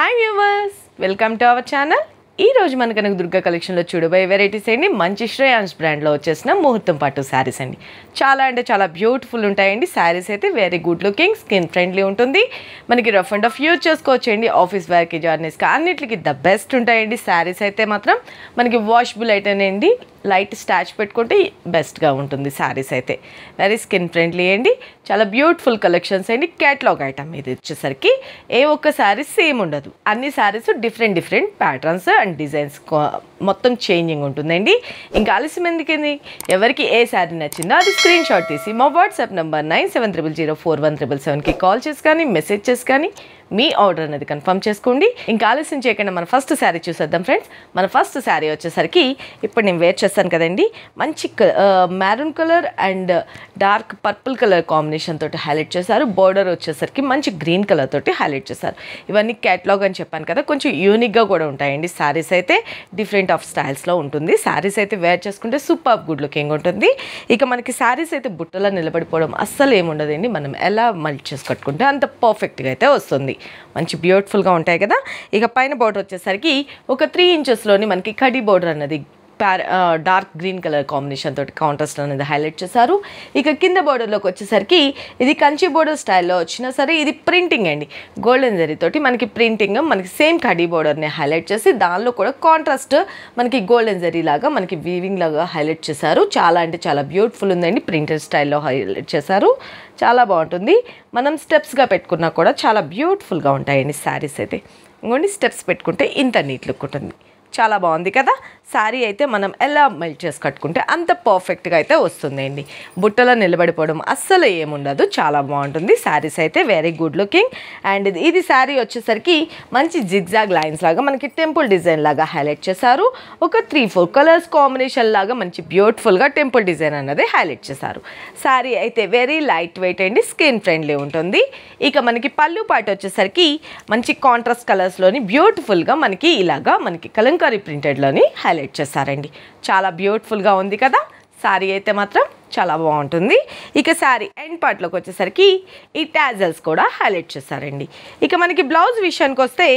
hi viewers welcome to our channel రోజు మన కనుక దుర్గా కలెక్షన్లో చూడబోయే వెరైటీస్ అండి మంచి శ్రేయాన్స్ బ్రాండ్లో వచ్చేసిన ముహూర్తం పాటు శారీస్ అండి చాలా అంటే చాలా బ్యూటిఫుల్ ఉంటాయండి శారీస్ అయితే very good looking skin friendly ఉంటుంది మనకి రఫ్ అండ్ ఆఫ్ యూజ్ అండి ఆఫీస్ వేర్కి జర్నీస్కి అన్నింటికి ద బెస్ట్ ఉంటాయండి శారీస్ అయితే మాత్రం మనకి వాషబుల్ అయితేనే అండి లైట్ స్టాచ్ పెట్టుకుంటే బెస్ట్గా ఉంటుంది శారీస్ అయితే వెరీ స్కిన్ ఫ్రెండ్లీ అండి చాలా బ్యూటిఫుల్ కలెక్షన్స్ అండి క్యాట్లాగ్ ఐటమ్ ఇది వచ్చేసరికి ఏ ఒక్క శారీస్ సేమ్ ఉండదు అన్ని saris different different patterns and designs మొత్తం చేంజింగ్ ఉంటుందండి ఇంకా ఆలస్యం ఎందుకండి ఎవరికి ఏ శారీ నచ్చిందో అది స్క్రీన్ షాట్ తీసి మా WhatsApp number nine seven triple zero four one triple సెవెన్కి కాల్ చేసి కానీ మెసేజ్ చేసి కానీ మీ ఆర్డర్ అనేది కన్ఫర్మ్ చేసుకోండి ఇంకా ఆలస్యం చేయకుండా మన ఫస్ట్ శారీ చూసేద్దాం ఫ్రెండ్స్ మన ఫస్ట్ శారీ వచ్చేసరికి ఇప్పుడు నేను వేర్ చేస్తాను కదండి మంచి maroon colour and dark purple colour combination తోటి హైలైట్ చేశారు బోర్డర్ వచ్చేసరికి మంచి గ్రీన్ కలర్ తోటి హైలైట్ చేశారు ఇవన్నీ క్యాట్లాగ్ అని చెప్పాను కదా కొంచెం యూనిక్గా కూడా ఉంటాయండి శారీస్ అయితే డిఫరెంట్ ఆఫ్ స్టైల్స్లో ఉంటుంది శారీస్ అయితే వేర్ చేసుకుంటే సూపర్ గుడ్ లుకింగ్ ఉంటుంది ఇక మనకి శారీస్ అయితే బుట్టలో నిలబడిపోవడం అస్సలు ఏముండదండి మనం ఎలా మల్ట్ చేసి కట్టుకుంటే అంత పర్ఫెక్ట్గా అయితే వస్తుంది మంచి బ్యూటిఫుల్గా ఉంటాయి కదా ఇక పైన బోర్డర్ వచ్చేసరికి ఒక త్రీ ఇంచెస్లోని మనకి కడీ బోర్డర్ అన్నది డార్క్ గ్రీన్ కలర్ కాంబినేషన్ తోటి కాంట్రాస్ట్ అనేది హైలైట్ చేశారు ఇక కింద బోర్డర్లోకి వచ్చేసరికి ఇది కంచి బోర్డర్ స్టైల్లో వచ్చినా సరే ఇది ప్రింటింగ్ అండి గోల్డెన్ జరీ తోటి మనకి ప్రింటింగ్ మనకి సేమ్ కడీ బోర్డర్ని హైలైట్ చేసి దానిలో కూడా కాంట్రాస్ట్ మనకి గోల్డెన్ జరీ లాగా మనకి వీవింగ్ లాగా హైలైట్ చేశారు చాలా అంటే చాలా బ్యూటిఫుల్ ఉందండి ప్రింటెడ్ స్టైల్లో హైలైట్ చేశారు చాలా బాగుంటుంది మనం స్టెప్స్గా పెట్టుకున్నా కూడా చాలా బ్యూటిఫుల్గా ఉంటాయండి శారీస్ అయితే ఇంకోండి స్టెప్స్ పెట్టుకుంటే ఇంత నీట్ లుక్ ఉంటుంది చాలా బాగుంది కదా శారీ అయితే మనం ఎలా మెల్ట్ చేసి కట్టుకుంటే అంత పర్ఫెక్ట్గా అయితే వస్తుందండి బుట్టలో నిలబడిపోవడం అస్సలు ఏముండదు చాలా బాగుంటుంది శారీస్ అయితే వెరీ గుడ్ లుకింగ్ అండ్ ఇది శారీ వచ్చేసరికి మంచి జిగ్జాగ్ లైన్స్ లాగా మనకి టెంపుల్ డిజైన్ లాగా హైలైట్ చేశారు ఒక త్రీ ఫోర్ కలర్స్ కాంబినేషన్ లాగా మంచి బ్యూటిఫుల్గా టెంపుల్ డిజైన్ అన్నది హైలైట్ చేశారు శారీ అయితే వెరీ లైట్ వెయిట్ అండి స్కిన్ ఫ్రెండ్లీ ఉంటుంది ఇక మనకి పళ్ళు పాటు వచ్చేసరికి మంచి కాంట్రాస్ట్ కలర్స్లోని బ్యూటిఫుల్గా మనకి ఇలాగా మనకి కలం ఫుల్కారీ ప్రింటెడ్లోని హైలైట్ చేశారండి చాలా బ్యూటిఫుల్గా ఉంది కదా శారీ అయితే మాత్రం చాలా బాగుంటుంది ఇక శారీ ఎండ్ పార్ట్లోకి వచ్చేసరికి ఈ ట్యాజల్స్ కూడా హైలైట్ చేశారండి ఇక మనకి బ్లౌజ్ విషయానికి వస్తే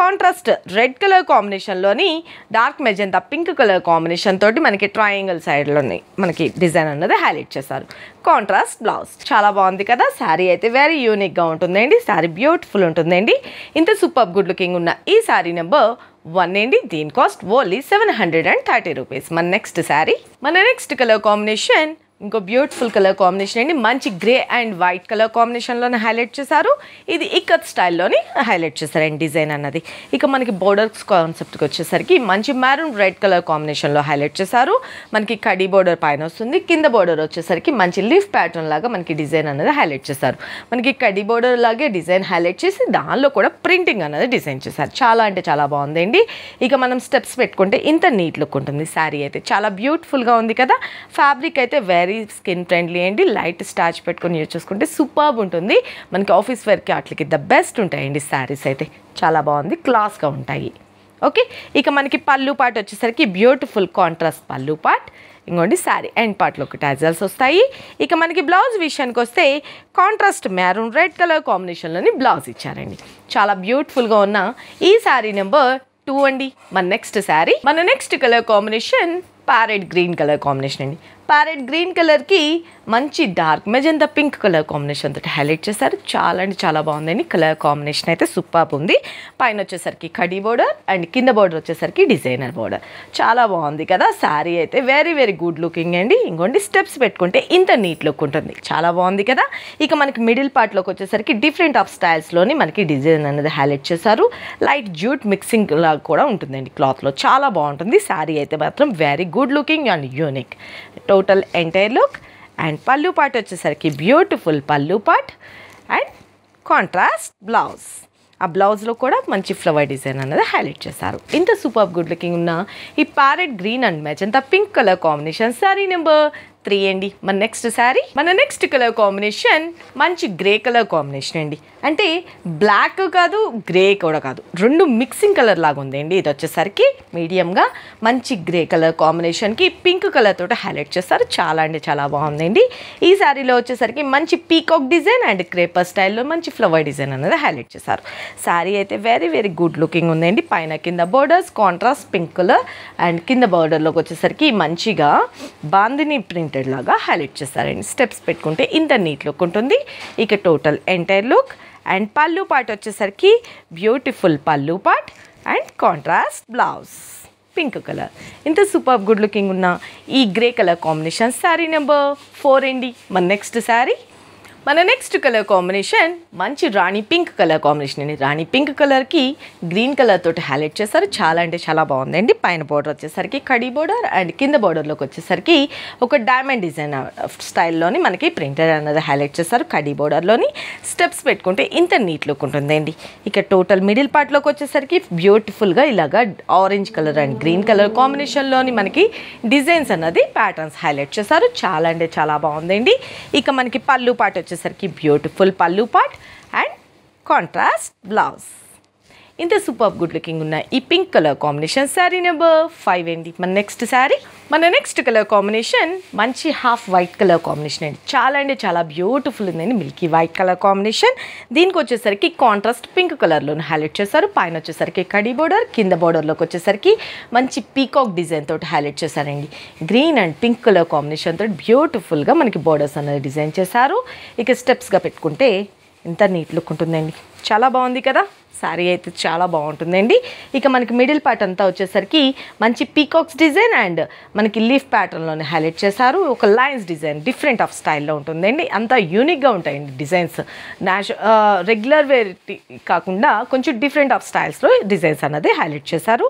కాంట్రాస్ట్ రెడ్ కలర్ కాంబినేషన్లోని dark magenta pink colour combination తోటి మనకి ట్రయాంగిల్ సైడ్లోని మనకి డిజైన్ అన్నది హైలైట్ చేశారు కాంట్రాస్ట్ బ్లౌజ్ చాలా బాగుంది కదా శారీ అయితే వెరీ యూనిక్గా ఉంటుందండి శారీ బ్యూటిఫుల్ ఉంటుందండి ఇంత సూపర్ గుడ్ లుకింగ్ ఉన్న ఈ శారీ నెంబర్ వన్ ఏంటి దీని cost only seven hundred and thirty rupees మన నెక్స్ట్ శారీ మన నెక్స్ట్ కలర్ కాంబినేషన్ ఇంకో బ్యూటిఫుల్ కలర్ కాంబినేషన్ అండి మంచి గ్రే అండ్ వైట్ కలర్ కాంబినేషన్లోనే హైలైట్ చేశారు ఇది ఇక్కత్ స్టైల్లోని హైలైట్ చేశారండి డిజైన్ అన్నది ఇక మనకి బోర్డర్స్ కాన్సెప్ట్కి వచ్చేసరికి మంచి మ్యారూన్ రెడ్ కలర్ కాంబినేషన్లో హైలైట్ చేశారు మనకి కడీ బోర్డర్ పైన వస్తుంది కింద బోర్డర్ వచ్చేసరికి మంచి లీఫ్ ప్యాటర్న్ లాగా మనకి డిజైన్ అనేది హైలైట్ చేశారు మనకి కడీ బోర్డర్ లాగే డిజైన్ హైలైట్ చేసి దానిలో కూడా ప్రింటింగ్ అనేది డిజైన్ చేశారు చాలా అంటే చాలా బాగుందండి ఇక మనం స్టెప్స్ పెట్టుకుంటే ఇంత నీట్ లుక్ ఉంటుంది శారీ అయితే చాలా బ్యూటిఫుల్గా ఉంది కదా ఫ్యాబ్రిక్ అయితే వేరే వెరీ స్కిన్ ఫ్రెండ్లీ అండి లైట్ స్టాచ్ పెట్టుకొని యూజ్ చేసుకుంటే సూపర్బ్ ఉంటుంది మనకి ఆఫీస్ వేర్కి వాటికి ద బెస్ట్ ఉంటాయండి శారీస్ అయితే చాలా బాగుంది క్లాస్గా ఉంటాయి ఓకే ఇక మనకి పళ్ళు పాట్ వచ్చేసరికి బ్యూటిఫుల్ కాంట్రాస్ట్ పళ్ళు పాట్ ఇంకోండి శారీ ఎండ్ ఒక టాజల్స్ వస్తాయి ఇక మనకి బ్లౌజ్ విషయానికి వస్తే కాంట్రాస్ట్ మ్యారూన్ రెడ్ కలర్ కాంబినేషన్లోని బ్లౌజ్ ఇచ్చారండి చాలా బ్యూటిఫుల్గా ఉన్న ఈ శారీ నెంబర్ టూ అండి మన నెక్స్ట్ శారీ మన next colour combination parrot green colour combination అండి ప్యారెట్ గ్రీన్ కలర్కి మంచి dark magenta pink colour combination తోటి హైలైట్ చేశారు చాలా అంటే చాలా బాగుందండి కలర్ కాంబినేషన్ అయితే సూపర్ ఉంది పైన వచ్చేసరికి కడీ బోర్డర్ అండ్ కింద బోర్డర్ వచ్చేసరికి డిజైనర్ బోర్డర్ చాలా బాగుంది కదా శారీ అయితే వెరీ వెరీ గుడ్ లుకింగ్ అండి ఇంకోండి స్టెప్స్ పెట్టుకుంటే ఇంత నీట్ లుక్ ఉంటుంది చాలా బాగుంది కదా ఇక మనకి మిడిల్ పార్ట్లోకి వచ్చేసరికి డిఫరెంట్ ఆఫ్ స్టైల్స్లోని మనకి డిజైన్ అనేది హైలైట్ చేశారు లైట్ జ్యూట్ మిక్సింగ్ లాగా కూడా ఉంటుందండి క్లాత్లో చాలా బాగుంటుంది శారీ అయితే మాత్రం very good looking and unique total entire look and pallu part వచ్చేసరికి beautiful pallu part and contrast blouse ఆ బ్లౌజ్లో కూడా మంచి ఫ్లవర్ డిజైన్ అన్నది హైలైట్ చేశారు ఇంత సూపర్ గుడ్ లుకింగ్ ఉన్న ఈ ప్యారెట్ గ్రీన్ అండ్ అంత pink colour combination sari number three అండి మన నెక్స్ట్ శారీ మన నెక్స్ట్ కలర్ కాంబినేషన్ మంచి గ్రే కలర్ కాంబినేషన్ అండి అంటే బ్లాక్ కాదు గ్రే కూడా కాదు రెండు మిక్సింగ్ కలర్ లాగా ఉందండి ఇది వచ్చేసరికి మీడియంగా మంచి గ్రే కలర్ కాంబినేషన్కి పింక్ కలర్ తోటి హైలైట్ చేస్తారు చాలా అంటే చాలా బాగుందండి ఈ శారీలో వచ్చేసరికి మంచి పీకాక్ డిజైన్ అండ్ క్రేపర్ స్టైల్లో మంచి ఫ్లవర్ డిజైన్ అనేది హైలైట్ చేస్తారు శారీ అయితే వెరీ వెరీ గుడ్ లుకింగ్ ఉందండి పైన కింద borders contrast pink colour and కింద బోర్డర్లోకి వచ్చేసరికి మంచిగా బాందిని ప్రింటెడ్ లాగా హైలైట్ చేస్తారండి స్టెప్స్ పెట్టుకుంటే ఇంత నీట్ లుక్ ఉంటుంది ఇక total entire look and pallu part వచ్చేసరికి beautiful pallu part and contrast blouse pink colour ఇంత సూపర్ గుడ్ లుకింగ్ ఉన్న ఈ grey colour combination sari number four అండి మన నెక్స్ట్ శారీ మన నెక్స్ట్ కలర్ కాంబినేషన్ మంచి రాణి పింక్ కలర్ కాంబినేషన్ అండి రాణి పింక్ కలర్కి గ్రీన్ కలర్ తోటి హైలైట్ చేశారు చాలా అంటే చాలా బాగుందండి పైన బార్డర్ వచ్చేసరికి కడీ బార్డర్ అండ్ కింద బార్డర్లోకి వచ్చేసరికి ఒక డైమండ్ డిజైన్ స్టైల్లోని మనకి ప్రింటర్ అనేది హైలైట్ చేస్తారు కడీ బార్డర్లోని స్టెప్స్ పెట్టుకుంటే ఇంత నీట్ లుక్ ఉంటుందండి ఇక టోటల్ మిడిల్ పార్ట్లోకి వచ్చేసరికి బ్యూటిఫుల్గా ఇలాగా orange colour and green colour కాంబినేషన్లోని మనకి డిజైన్స్ అన్నది ప్యాటర్న్స్ హైలైట్ చేశారు చాలా అంటే చాలా బాగుందండి ఇక మనకి పళ్ళు పాటు వచ్చేసి वेसर की beautiful pallu part and contrast blouse ఇంత సూపర్ గుడ్ లుకింగ్ ఉన్న ఈ pink colour combination sari number five అండి మన నెక్స్ట్ శారీ మన నెక్స్ట్ కలర్ కాంబినేషన్ మంచి హాఫ్ వైట్ కలర్ కాంబినేషన్ అండి చాలా అంటే చాలా బ్యూటిఫుల్ ఉందండి మిల్కీ వైట్ కలర్ కాంబినేషన్ దీనికి వచ్చేసరికి కాంట్రాస్ట్ పింక్ కలర్లో హైలైట్ చేశారు పైన వచ్చేసరికి కడీ బోర్డర్ కింద బోర్డర్లోకి వచ్చేసరికి మంచి పీకాక్ డిజైన్ తోటి హైలైట్ చేశారండి green and pink colour combination తోటి బ్యూటిఫుల్గా మనకి బోర్డర్స్ అనేది డిజైన్ చేశారు ఇక స్టెప్స్గా పెట్టుకుంటే ఇంత నీట్ లుక్ ఉంటుందండి చాలా బాగుంది కదా శారీ అయితే చాలా బాగుంటుందండి ఇక మనకి మిడిల్ పార్ట్ అంతా వచ్చేసరికి మంచి పీకాక్స్ డిజైన్ అండ్ మనకి లీఫ్ ప్యాటర్న్లోనే హైలైట్ చేశారు ఒక లైన్స్ డిజైన్ డిఫరెంట్ ఆఫ్ స్టైల్లో ఉంటుందండి అంతా యూనిక్గా ఉంటాయండి డిజైన్స్ నాచు రెగ్యులర్ వెరైటీ కాకుండా కొంచెం డిఫరెంట్ ఆఫ్ స్టైల్స్లో డిజైన్స్ అనేది హైలైట్ చేశారు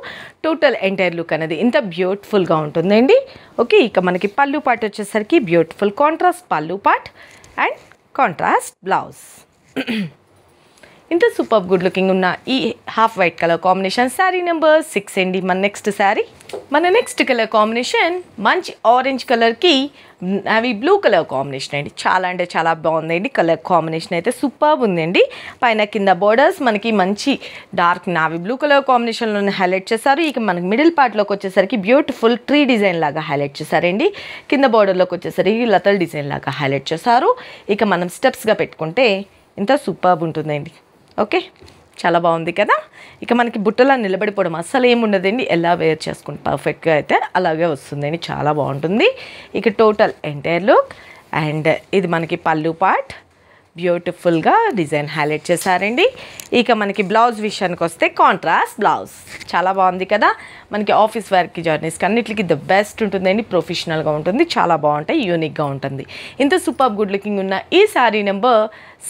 టోటల్ ఎంటైర్ లుక్ అనేది ఇంత బ్యూటిఫుల్గా ఉంటుందండి ఓకే ఇక మనకి పళ్ళు పార్ట్ వచ్చేసరికి beautiful contrast pallu part and contrast blouse ఇంత సూపర్ గుడ్ లుకింగ్ ఉన్న ఈ half white colour combination sari number six అండి మన నెక్స్ట్ శారీ మన నెక్స్ట్ కలర్ కాంబినేషన్ మంచి ఆరెంజ్ కలర్కి అవి బ్లూ కలర్ కాంబినేషన్ అండి చాలా అంటే చాలా బాగుందండి కలర్ కాంబినేషన్ అయితే సూపర్ ఉందండి పైన కింద బోర్డర్స్ మనకి మంచి డార్క్ నావి బ్లూ కలర్ కాంబినేషన్లో హైలైట్ చేశారు ఇక మనకి మిడిల్ పార్ట్లోకి వచ్చేసరికి బ్యూటిఫుల్ ట్రీ డిజైన్ లాగా హైలైట్ చేశారండి కింద బోర్డర్లోకి వచ్చేసరికి లతల్ డిజైన్ లాగా హైలైట్ చేశారు ఇక మనం స్టెప్స్గా పెట్టుకుంటే ఇంత సూపర్ ఉంటుందండి ఓకే చాలా బాగుంది కదా ఇక మనకి బుట్టలా నిలబడిపోవడం అస్సలు ఏముండదండి ఎలా వేర్ చేసుకుంటే పర్ఫెక్ట్గా అయితే అలాగే వస్తుందండి చాలా బాగుంటుంది ఇక టోటల్ ఎంటైర్ లుక్ అండ్ ఇది మనకి పళ్ళు పార్ట్ బ్యూటిఫుల్గా డిజైన్ హైలైట్ చేశారండి ఇక మనకి బ్లౌజ్ విషయానికి వస్తే కాంట్రాస్ట్ బ్లౌజ్ చాలా బాగుంది కదా మనకి ఆఫీస్ వర్క్కి జర్నీస్కి అన్నిటికీ ద బెస్ట్ ఉంటుందండి ప్రొఫెషనల్గా ఉంటుంది చాలా బాగుంటాయి యూనిక్గా ఉంటుంది ఇంత సూపర్ గుడ్ లుకింగ్ ఉన్న ఈ శారీ నెంబర్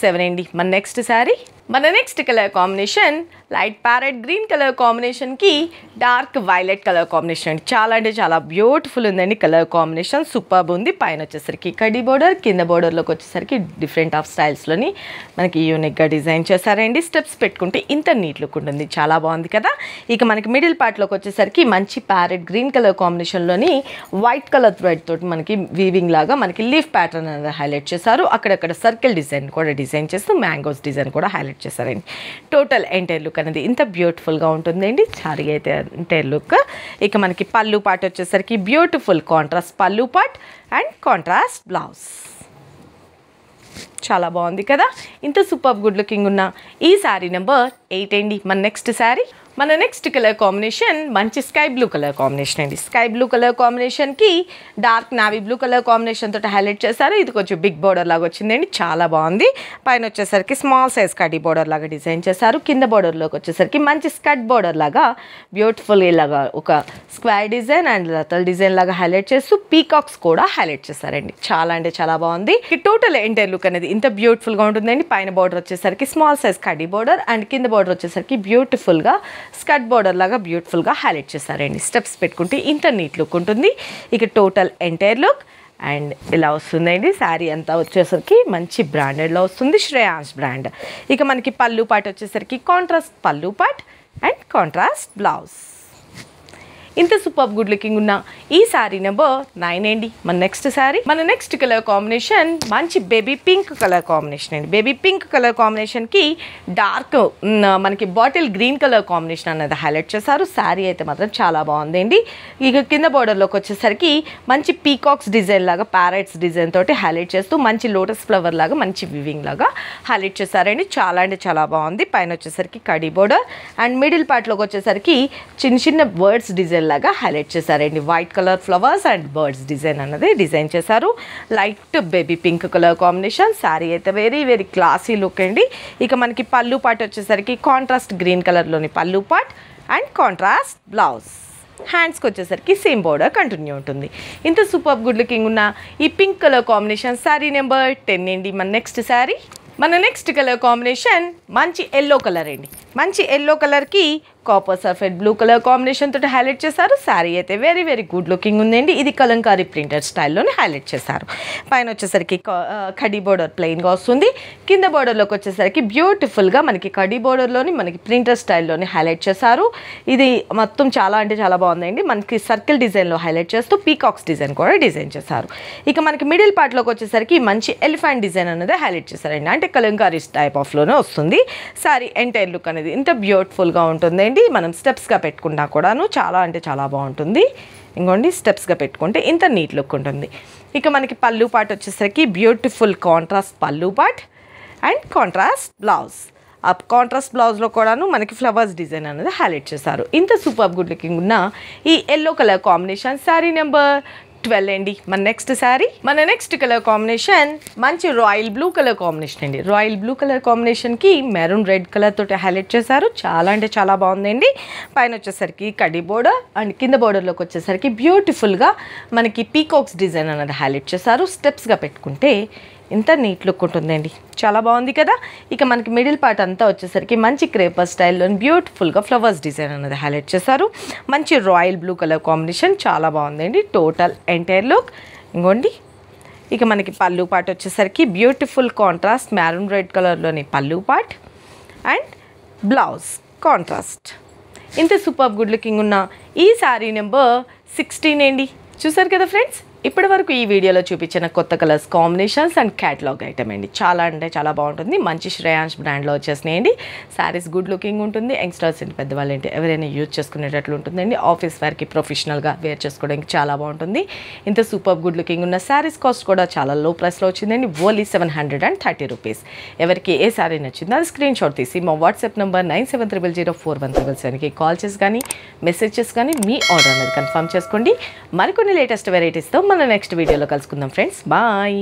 సెవెన్ అండి మన నెక్స్ట్ శారీ మన next colour combination light parrot green colour కాంబినేషన్కి డార్క్ వైలెట్ కలర్ కాంబినేషన్ చాలా అంటే చాలా బ్యూటిఫుల్ ఉందండి కలర్ కాంబినేషన్ సూపర్బ్ ఉంది పైన వచ్చేసరికి కడీ బోర్డర్ కింద బోర్డర్లోకి వచ్చేసరికి డిఫరెంట్ ఆఫ్ స్టైల్స్లోని మనకి యూనిక్గా డిజైన్ చేశారండి స్టెప్స్ పెట్టుకుంటే ఇంత నీట్ లుక్ ఉంటుంది చాలా బాగుంది కదా ఇక మనకి మిడిల్ పార్ట్లోకి వచ్చేసరికి మంచి ప్యారెట్ గ్రీన్ కలర్ కాంబినేషన్లోని వైట్ కలర్ థ్రెడ్ తోటి మనకి వీవింగ్ లాగా మనకి లీఫ్ ప్యాటర్న్ అనేది హైలైట్ చేశారు అక్కడక్కడ సర్కిల్ డిజైన్ కూడా డిజైన్ చేస్తూ మ్యాంగోస్ డిజైన్ కూడా హైలైట్ సెట్ చేశారండి టోటల్ ఎంటైర్ లుక్ అనేది ఇంత బ్యూటిఫుల్గా ఉంటుందండి సారీ అయితే ఎంటైర్ లుక్ ఇక మనకి పళ్ళు పాట్ వచ్చేసరికి beautiful contrast pallu part and contrast blouse చాలా బాగుంది కదా ఇంత సూపర్ గుడ్ లుకింగ్ ఉన్న ఈ శారీ నెంబర్ ఎయిట్ అండి మన నెక్స్ట్ శారీ మన నెక్స్ట్ కలర్ కాంబినేషన్ మంచి స్కై బ్లూ కలర్ కాంబినేషన్ అండి స్కై బ్లూ కలర్ కాంబినేషన్కి dark navy blue colour combination తోటి హైలైట్ చేశారు ఇది కొంచెం బిగ్ బోర్డర్ లాగా వచ్చిందండి చాలా బాగుంది పైన వచ్చేసరికి స్మాల్ సైజ్ కడీ బోర్డర్ లాగా డిజైన్ చేశారు కింద బార్డర్లోకి వచ్చేసరికి మంచి స్కట్ బోర్డర్ లాగా బ్యూటిఫుల్ ఇలాగా ఒక స్క్వేర్ డిజైన్ అండ్ రతల్ డిజైన్ లాగా హైలైట్ చేస్తూ పీకాక్స్ కూడా హైలైట్ చేశారండి చాలా అంటే చాలా బాగుంది టోటల్ ఎంటైర్ లుక్ అనేది ఇంత బ్యూటిఫుల్గా ఉంటుందండి పైన బార్డర్ వచ్చేసరికి స్మాల్ సైజ్ కడీ బార్డర్ అండ్ కింద బార్డర్ వచ్చేసరికి బ్యూటిఫుల్గా స్కర్ట్ బార్డర్ లాగా బ్యూటిఫుల్గా హైలైట్ చేశారండి స్టెప్స్ పెట్టుకుంటే ఇంత నీట్ లుక్ ఉంటుంది ఇక టోటల్ ఎంటైర్ లుక్ అండ్ ఇలా వస్తుందండి శారీ అంతా వచ్చేసరికి మంచి బ్రాండెడ్లో వస్తుంది శ్రేయాన్స్ బ్రాండ్ ఇక మనకి పళ్ళు పాట్ వచ్చేసరికి contrast pallu part and contrast blouse ఇంత సూపర్ గుడ్ లుకింగ్ ఉన్న ఈ సారీ నెంబర్ నైన్ అండి మన నెక్స్ట్ సారీ మన నెక్స్ట్ కలర్ కాంబినేషన్ మంచి బేబీ పింక్ కలర్ కాంబినేషన్ అండి బేబీ పింక్ కలర్ కాంబినేషన్ కి డార్క్ మనకి బాటిల్ గ్రీన్ కలర్ కాంబినేషన్ అనేది హైలైట్ చేశారు శారీ అయితే మాత్రం చాలా బాగుందండి ఇక కింద బార్డర్లోకి వచ్చేసరికి మంచి పీకాక్స్ డిజైన్ లాగా ప్యారెట్స్ డిజైన్ తోటి హైలైట్ చేస్తూ మంచి లోటస్ ఫ్లవర్ లాగా మంచి వివింగ్ లాగా హైలైట్ చేశారండి చాలా అంటే చాలా బాగుంది పైన వచ్చేసరికి కడీ బోర్డర్ అండ్ మిడిల్ పార్ట్లోకి వచ్చేసరికి చిన్న చిన్న వర్డ్స్ డిజైన్ లాగా హైలైట్ చేశారండి white colour flowers and birds design అన్నది డిజైన్ చేశారు light baby pink colour combination sari అయితే వెరీ వెరీ క్లాసీ లుక్ అండి ఇక మనకి పళ్ళు పాట్ వచ్చేసరికి contrast green కలర్లోని pallu part and contrast blouse హ్యాండ్స్కి వచ్చేసరికి సేమ్ బోర్డర్ కంటిన్యూ ఉంటుంది ఇంత సూపర్ గుడ్ లుకింగ్ ఉన్న ఈ pink colour combination sari number ten అండి మన నెక్స్ట్ శారీ మన నెక్స్ట్ కలర్ కాంబినేషన్ మంచి ఎల్లో కలర్ అండి మంచి ఎల్లో కలర్కి copper sulphate blue colour combination తోటి హైలైట్ చేశారు శారీ అయితే వెరీ వెరీ గుడ్ లుకింగ్ ఉందండి ఇది కలంకారీ ప్రింటెడ్ స్టైల్లోనే హైలైట్ చేశారు పైన వచ్చేసరికి కడీ బోర్డర్ ప్లెయిన్గా వస్తుంది కింద బోర్డర్లోకి వచ్చేసరికి బ్యూటిఫుల్గా మనకి కడీ బోర్డర్లోని మనకి ప్రింటర్ స్టైల్లోని హైలైట్ చేశారు ఇది మొత్తం చాలా అంటే చాలా బాగుందండి మనకి సర్కిల్ డిజైన్లో హైలైట్ చేస్తూ పీకాక్స్ డిజైన్ కూడా డిజైన్ చేశారు ఇక మనకి మిడిల్ పార్ట్లోకి వచ్చేసరికి మంచి ఎలిఫెంట్ డిజైన్ అనేది హైలైట్ చేశారండి అంటే కలంకారీ టైప్ ఆఫ్లోనే వస్తుంది శారీ ఎంటైర్ లుక్ అనేది ఇంత బ్యూటిఫుల్గా ఉంటుంది ఏంటి మనం స్టెప్స్గా పెట్టుకున్నా కూడాను చాలా అంటే చాలా బాగుంటుంది ఇంకోండి స్టెప్స్గా పెట్టుకుంటే ఇంత నీట్ లుక్ ఉంటుంది ఇక మనకి పళ్ళు పాట్ వచ్చేసరికి beautiful contrast pallu part and contrast blouse ఆ కాంట్రాస్ట్ బ్లౌజ్లో కూడాను మనకి ఫ్లవర్స్ డిజైన్ అనేది హైలైట్ చేశారు ఇంత సూపర్ గుడ్ లుకింగ్ ఉన్న ఈ yellow colour combination sari number twelve అండి మన నెక్స్ట్ శారీ మన నెక్స్ట్ కలర్ కాంబినేషన్ మంచి రాయల్ బ్లూ కలర్ కాంబినేషన్ అండి రాయల్ బ్లూ కలర్ కాంబినేషన్కి మెరూన్ రెడ్ కలర్ తోటి హైలైట్ చేశారు చాలా అంటే చాలా బాగుందండి పైన వచ్చేసరికి కడి బోర్డర్ అండ్ కింద బోర్డర్లోకి వచ్చేసరికి బ్యూటిఫుల్గా మనకి పీకాక్స్ డిజైన్ అనేది హైలైట్ చేశారు స్టెప్స్గా పెట్టుకుంటే ఇంత నీట్ లుక్ ఉంటుందండి చాలా బాగుంది కదా ఇక మనకి మిడిల్ పార్ట్ అంతా వచ్చేసరికి మంచి క్రేపర్ స్టైల్లో బ్యూటిఫుల్గా ఫ్లవర్స్ డిజైన్ అనేది హైలైట్ చేశారు మంచి రాయల్ బ్లూ కలర్ కాంబినేషన్ చాలా బాగుందండి టోటల్ ఎంటైర్ లుక్ ఇంకోండి ఇక మనకి పళ్ళు పాట్ వచ్చేసరికి బ్యూటిఫుల్ కాంట్రాస్ట్ మ్యారూన్ రెడ్ కలర్లోని pallu part and blouse contrast ఇంత సూపర్ గుడ్ లుకింగ్ ఉన్న ఈ శారీ నెంబర్ సిక్స్టీన్ అండి చూసారు కదా ఫ్రెండ్స్ ఇప్పటి వరకు ఈ వీడియోలో చూపించిన కొత్త colours combinations and catalogue item అండి చాలా అంటే చాలా బాగుంటుంది మంచి శ్రేయాంశ్ బ్రాండ్లో వచ్చేసినాయండి శారీస్ గుడ్ లుకింగ్ ఉంటుంది యంగ్స్టర్స్ అండ్ పెద్దవాళ్ళు ఏంటి ఎవరైనా యూజ్ చేసుకునేటట్లు ఉంటుందండి ఆఫీస్ వేర్కి ప్రొఫెషనల్గా వేర్ చేసుకోవడానికి చాలా బాగుంటుంది ఇంత సూపర్ గుడ్ లుకింగ్ ఉన్న శారీస్ కాస్ట్ కూడా చాలా లో ప్రైస్లో వచ్చిందండి only seven hundred and thirty rupees ఎవరికి ఏ శారీ నచ్చిందో అది స్క్రీన్ షాట్ తీసి మా WhatsApp number nine seven triple zero four one triple సెవెన్కి కాల్ చేసి కానీ మెసేజ్ చేసి కానీ మీ ఆర్డర్ అనేది కన్ఫర్మ్ చేసుకోండి మరికొన్ని లేటెస్ట్ వెరైటీస్తో మన నెక్స్ట్ వీడియోలో కలుసుకుందాం ఫ్రెండ్స్ బాయ్